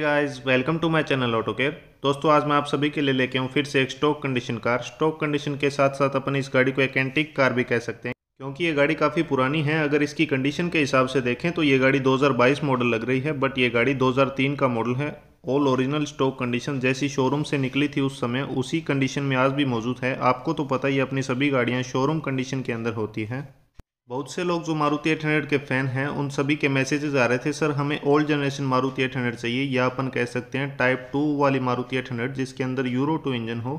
guys welcome to my channel auto care दोस्तों आज मैं आप सभी के लिए लेके हूँ फिर से एक stock condition car stock condition के साथ साथ अपन इस गाड़ी को एक एंटिक कार भी कह सकते हैं क्योंकि ये गाड़ी काफ़ी पुरानी है अगर इसकी कंडीशन के हिसाब से देखें तो ये गाड़ी दो मॉडल लग रही है बट ये गाड़ी दो का मॉडल है ऑल ओरिजिनल स्टॉक कंडीशन जैसी शोरूम से निकली थी उस समय उसी कंडीशन में आज भी मौजूद है आपको तो पता ही अपनी सभी गाड़ियाँ शोरूम कंडीशन के अंदर होती हैं बहुत से लोग जो मारुति एट हंड्रेड के फ़ैन हैं उन सभी के मैसेजेस आ रहे थे सर हमें old generation Maruti eight hundred चाहिए या अपन कह सकते हैं टाइप टू वाली मारुति एट हंड्रेड जिसके अंदर यूरो टू इंजन हो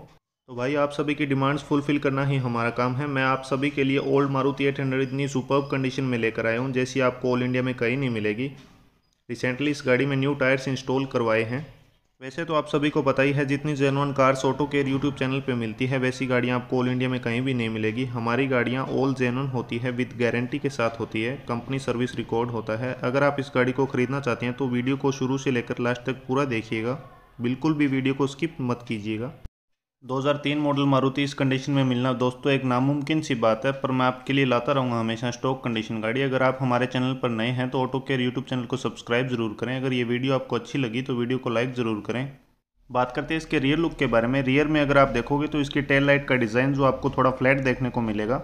तो भाई आप सभी की डिमांड्स फुलफिल करना ही हमारा काम है मैं आप सभी के लिए ओल्ड मारुति एट हंड्रेड इतनी सुपर कंडीशन में लेकर आया हूँ जैसी आपको ऑल इंडिया में कहीं नहीं मिलेगी रिसेंटली इस गाड़ी में न्यू टायर्स इंस्टॉल करवाए हैं वैसे तो आप सभी को पता ही है जितनी genuine cars auto care YouTube channel पे मिलती है वैसी गाड़ियाँ आपको ऑल इंडिया में कहीं भी नहीं मिलेगी हमारी गाड़ियाँ ऑल जेनवन होती है विद गारंटी के साथ होती है कंपनी सर्विस रिकॉर्ड होता है अगर आप इस गाड़ी को खरीदना चाहते हैं तो वीडियो को शुरू से लेकर लास्ट तक पूरा देखिएगा बिल्कुल भी वीडियो को स्किप मत कीजिएगा 2003 मॉडल मारुति इस कंडीशन में मिलना दोस्तों एक नामुमकिन सी बात है पर मैं आपके लिए लाता रहूँगा हमेशा स्टॉक कंडीशन गाड़ी अगर आप हमारे चैनल पर नए हैं तो ऑटो केयर यूट्यूब चैनल को सब्सक्राइब जरूर करें अगर ये वीडियो आपको अच्छी लगी तो वीडियो को लाइक ज़रूर करें बात करते हैं इसके रियर लुक के बारे में रियर में अगर आप देखोगे तो इसकी टेल लाइट का डिज़ाइन जो आपको थोड़ा फ्लैट देखने को मिलेगा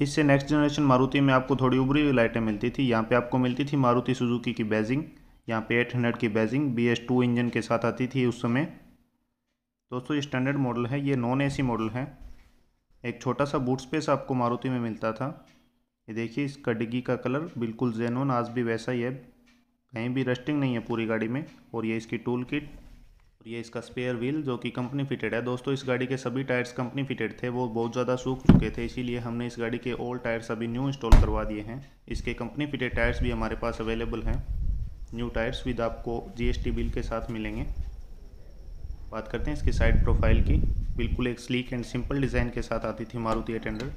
इससे नेक्स्ट जनरेशन मारुति में आपको थोड़ी उभरी हुई लाइटें मिलती थी यहाँ पे आपको मिलती थी मारुति सुजुकी की बैजिंग यहाँ पे 800 की बैजिंग बी इंजन के साथ आती थी उस समय दोस्तों ये स्टैंडर्ड मॉडल है ये नॉन एसी मॉडल है एक छोटा सा बूट स्पेस आपको मारुति में मिलता था ये देखिए इसका डिग्गी का कलर बिल्कुल जेनोन आज भी वैसा ही है कहीं भी रस्टिंग नहीं है पूरी गाड़ी में और ये इसकी टूल किट और ये इसका स्पेयर व्हील जो कि कंपनी फिटेड है दोस्तों इस गाड़ी के सभी टायर्स कंपनी फिटेड थे वो बहुत ज़्यादा सूख चुके थे इसीलिए हमने इस गाड़ी के ओल्ड टायर्स अभी न्यू इंस्टॉल करवा दिए हैं इसके कंपनी फिटेड टायर्स भी हमारे पास अवेलेबल हैं न्यू टायर्स विद आपको जीएसटी बिल के साथ मिलेंगे बात करते हैं इसके साइड प्रोफाइल की बिल्कुल एक स्लीक एंड सिंपल डिज़ाइन के साथ आती थी मारुति अटेंडर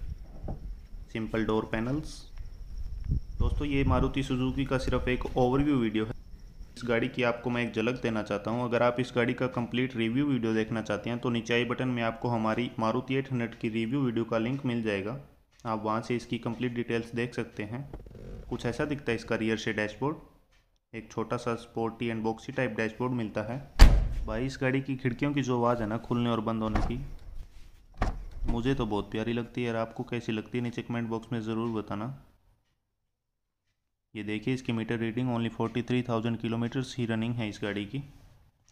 सिंपल डोर पैनल्स दोस्तों ये मारुति सुजुकी का सिर्फ एक ओवरव्यू वीडियो है इस गाड़ी की आपको मैं एक झलक देना चाहता हूँ अगर आप इस गाड़ी का कंप्लीट रिव्यू वीडियो देखना चाहते हैं तो नीचाई बटन में आपको हमारी मारुति एट हंड्रेड की रिव्यू वीडियो का लिंक मिल जाएगा आप वहाँ से इसकी कम्प्लीट डिटेल्स देख सकते हैं कुछ ऐसा दिखता है इसका रियर से डैशबोर्ड एक छोटा सा sporty and boxy type dashboard मिलता है भाई इस गाड़ी की खिड़कियों की जो आवाज़ है ना खुलने और बंद होने की मुझे तो बहुत प्यारी लगती है यार आपको कैसी लगती है नीचे कमेंट बॉक्स में ज़रूर बताना ये देखिए इसकी meter reading only forty three thousand kilometres ही रनिंग है इस गाड़ी की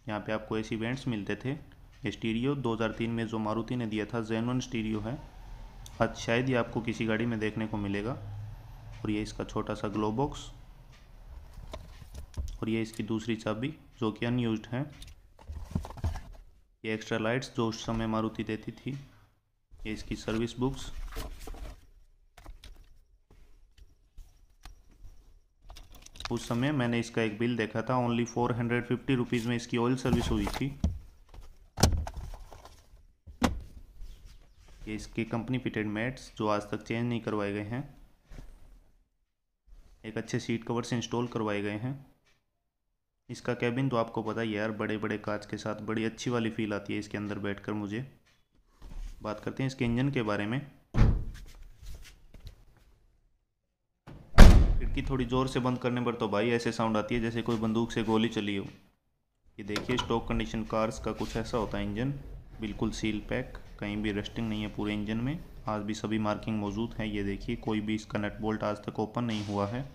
यहाँ पे आपको ऐसे इवेंट्स मिलते थे स्टीरियो 2003 में जो मारुति ने दिया था जेनवन स्टीरियो है आज शायद ये आपको किसी गाड़ी में देखने को मिलेगा और ये इसका छोटा सा ग्लो बॉक्स और ये इसकी दूसरी चाबी जो कि अनयूज है ये एक्स्ट्रा लाइट्स जो उस समय मारुति देती थी ये इसकी सर्विस बुक्स उस समय मैंने इसका एक बिल देखा था only four hundred fifty rupees में इसकी ऑयल सर्विस हुई थी ये इसके कंपनी फिटेड मैट्स जो आज तक चेंज नहीं करवाए गए हैं एक अच्छे सीट कवर्स इंस्टॉल करवाए गए हैं इसका कैबिन तो आपको पता ही यार बड़े बड़े कांच के साथ बड़ी अच्छी वाली फील आती है इसके अंदर बैठकर मुझे बात करते हैं इसके इंजन के बारे में खिड़की थोड़ी ज़ोर से बंद करने पर तो भाई ऐसे साउंड आती है जैसे कोई बंदूक से गोली चली हो ये देखिए स्टॉक कंडीशन कार्स का कुछ ऐसा होता है इंजन बिल्कुल सील पैक कहीं भी रेस्टिंग नहीं है पूरे इंजन में आज भी सभी मार्किंग मौजूद हैं ये देखिए कोई भी इसका नट बोल्ट आज तक ओपन नहीं हुआ है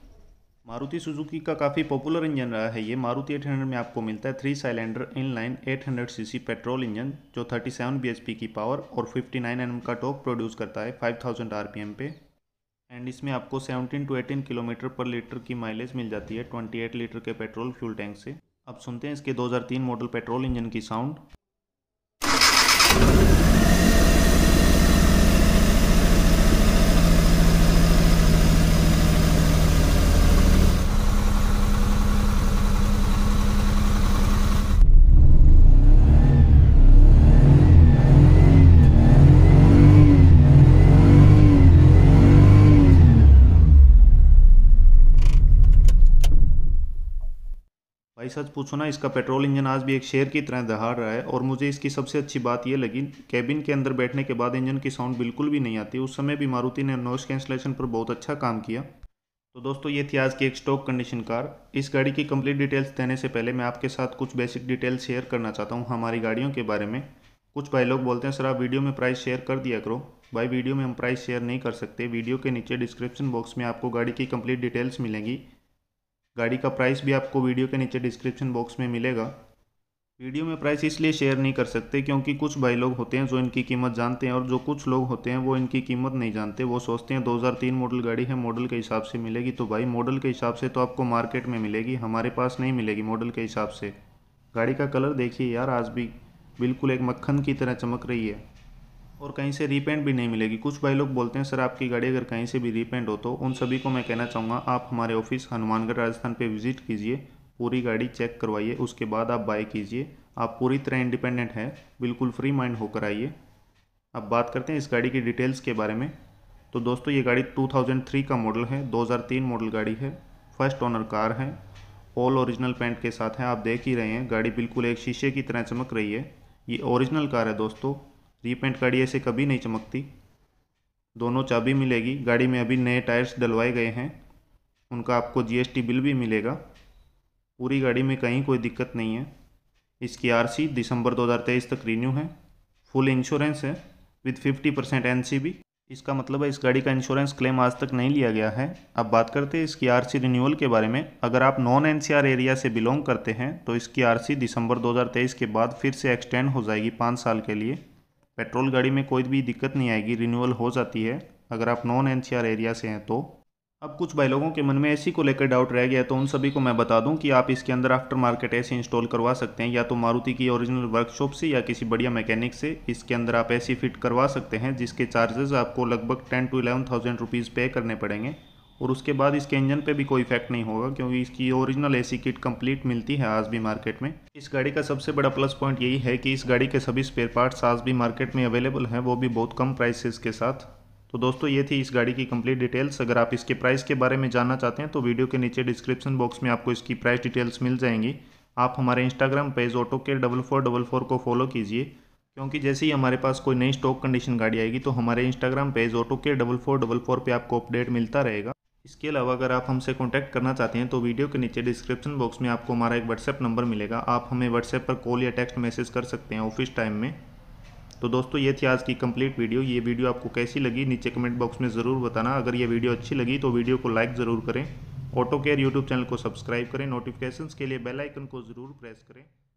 मारुति सुजुकी का काफ़ी पॉपुलर इंजन रहा है ये मारुति 800 में आपको मिलता है three cylinder inline 800 CC petrol engine जो 37 सेवन की पावर और 59 एनएम का टॉक प्रोड्यूस करता है 5000 आरपीएम पे एंड इसमें आपको 17 टू 18 किलोमीटर पर लीटर की माइलेज मिल जाती है 28 लीटर के पेट्रोल फ्यूल टैंक से अब सुनते हैं इसके दो मॉडल पेट्रोल इंजन की साउंड भाई सच पूछो ना इसका पेट्रोल इंजन आज भी एक शेर की तरह दहाड़ रहा है और मुझे इसकी सबसे अच्छी बात यह लगी कैबिन के अंदर बैठने के बाद इंजन की साउंड बिल्कुल भी नहीं आती उस समय भी मारुति ने नॉइस कैंसलेशन पर बहुत अच्छा काम किया तो दोस्तों ये थी आज की एक स्टॉक कंडीशन कार इस गाड़ी की कंप्लीट डिटेल्स देने से पहले मैं आपके साथ कुछ बेसिक डिटेल्स शेयर करना चाहता हूँ हमारी गाड़ियों के बारे में कुछ भाई लोग बोलते हैं सर आप वीडियो में प्राइस शेयर कर दिया करो भाई वीडियो में हम प्राइस शेयर नहीं कर सकते वीडियो के नीचे डिस्क्रिप्शन बॉक्स में आपको गाड़ी की कंप्लीट डिटेल्स मिलेंगी गाड़ी का प्राइस भी आपको वीडियो के नीचे डिस्क्रिप्शन बॉक्स में मिलेगा वीडियो में प्राइस इसलिए शेयर नहीं कर सकते क्योंकि कुछ भाई लोग होते हैं जो इनकी कीमत जानते हैं और जो कुछ लोग होते हैं वो इनकी कीमत नहीं जानते वो सोचते हैं 2003 मॉडल गाड़ी है मॉडल के हिसाब से मिलेगी तो भाई मॉडल के हिसाब से तो आपको मार्केट में मिलेगी हमारे पास नहीं मिलेगी मॉडल के हिसाब से गाड़ी का कलर देखिए यार आज भी बिल्कुल एक मक्खन की तरह चमक रही है और कहीं से रीपेंट भी नहीं मिलेगी कुछ भाई लोग बोलते हैं सर आपकी गाड़ी अगर कहीं से भी रीपेंट हो तो उन सभी को मैं कहना चाहूँगा आप हमारे ऑफिस हनुमानगढ़ राजस्थान पे विज़िट कीजिए पूरी गाड़ी चेक करवाइए उसके बाद आप बाई कीजिए आप पूरी तरह इंडिपेंडेंट है बिल्कुल फ्री माइंड होकर आइए अब बात करते हैं इस गाड़ी की डिटेल्स के बारे में तो दोस्तों ये गाड़ी 2003 का मॉडल है 2003 मॉडल गाड़ी है फर्स्ट ऑनर कार है ऑल ओरिजिनल पेंट के साथ है आप देख ही रहे हैं गाड़ी बिल्कुल एक शीशे की तरह चमक रही है ये ओरिजिनल कार है दोस्तों रीपेंट गाड़ी ऐसे कभी नहीं चमकती दोनों चाबी मिलेगी गाड़ी में अभी नए टायर्स डलवाए गए हैं उनका आपको जीएसटी बिल भी मिलेगा पूरी गाड़ी में कहीं कोई दिक्कत नहीं है इसकी आरसी दिसंबर 2023 तक रिन्यू है फुल इंश्योरेंस है विद 50 परसेंट एन इसका मतलब है इस गाड़ी का इंश्योरेंस क्लेम आज तक नहीं लिया गया है अब बात करते हैं इसकी आर रिन्यूअल के बारे में अगर आप नॉन एन एरिया से बिलोंग करते हैं तो इसकी आर दिसंबर दो के बाद फिर से एक्सटेंड हो जाएगी पाँच साल के लिए पेट्रोल गाड़ी में कोई भी दिक्कत नहीं आएगी रिन्यूअल हो जाती है अगर आप नॉन एन एरिया से हैं तो अब कुछ भाई लोगों के मन में एसी को लेकर डाउट रह गया तो उन सभी को मैं बता दूं कि आप इसके अंदर आफ्टर मार्केट ए इंस्टॉल करवा सकते हैं या तो मारुति की ओरिजिनल वर्कशॉप से या किसी बढ़िया मैकेनिक से इसके अंदर आप एसी फिट करवा सकते हैं जिसके चार्जेस आपको लगभग ten to eleven thousand rupees pay करने पड़ेंगे और उसके बाद इसके इंजन पे भी कोई इफेक्ट नहीं होगा क्योंकि इसकी ओरिजिनल एसी किट कंप्लीट मिलती है आज भी मार्केट में इस गाड़ी का सबसे बड़ा प्लस पॉइंट यही है कि इस गाड़ी के सभी स्पेयर पार्ट्स आज भी मार्केट में अवेलेबल हैं वो भी बहुत कम प्राइसेस के साथ तो दोस्तों ये थी इस गाड़ी की कंप्लीट डिटेल्स अगर आप इसके प्राइस के बारे में जानना चाहते हैं तो वीडियो के नीचे डिस्क्रिप्शन बॉक्स में आपको इसकी प्राइस डिटेल्स मिल जाएंगी आप हमारे इंस्टाग्राम पेज ऑटो के डबल फोर डबल फोर को फॉलो कीजिए क्योंकि जैसे ही हमारे पास कोई नई स्टॉक कंडीशन गाड़ी आएगी तो हमारे इंस्टाग्राम पेज ऑटो के डबल फोर डबल फोर पर आपको अपडेट मिलता रहेगा इसके अलावा अगर आप हमसे कॉन्टैक्ट करना चाहते हैं तो वीडियो के नीचे डिस्क्रिप्शन बॉक्स में आपको हमारा एक व्हाट्सएप नंबर मिलेगा आप हमें व्हाट्सएप पर कॉल या टेक्स्ट मैसेज कर सकते हैं ऑफिस टाइम में तो दोस्तों ये थी आज की कंप्लीट वीडियो ये वीडियो आपको कैसी लगी नीचे कमेंट बॉक्स में ज़रूर बताना अगर ये वीडियो अच्छी लगी तो वीडियो को लाइक ज़रूर करें ऑटो केयर यूट्यूब चैनल को सब्सक्राइब करें नोटिफिकेशन के लिए बेल आइकन को ज़रूर प्रेस करें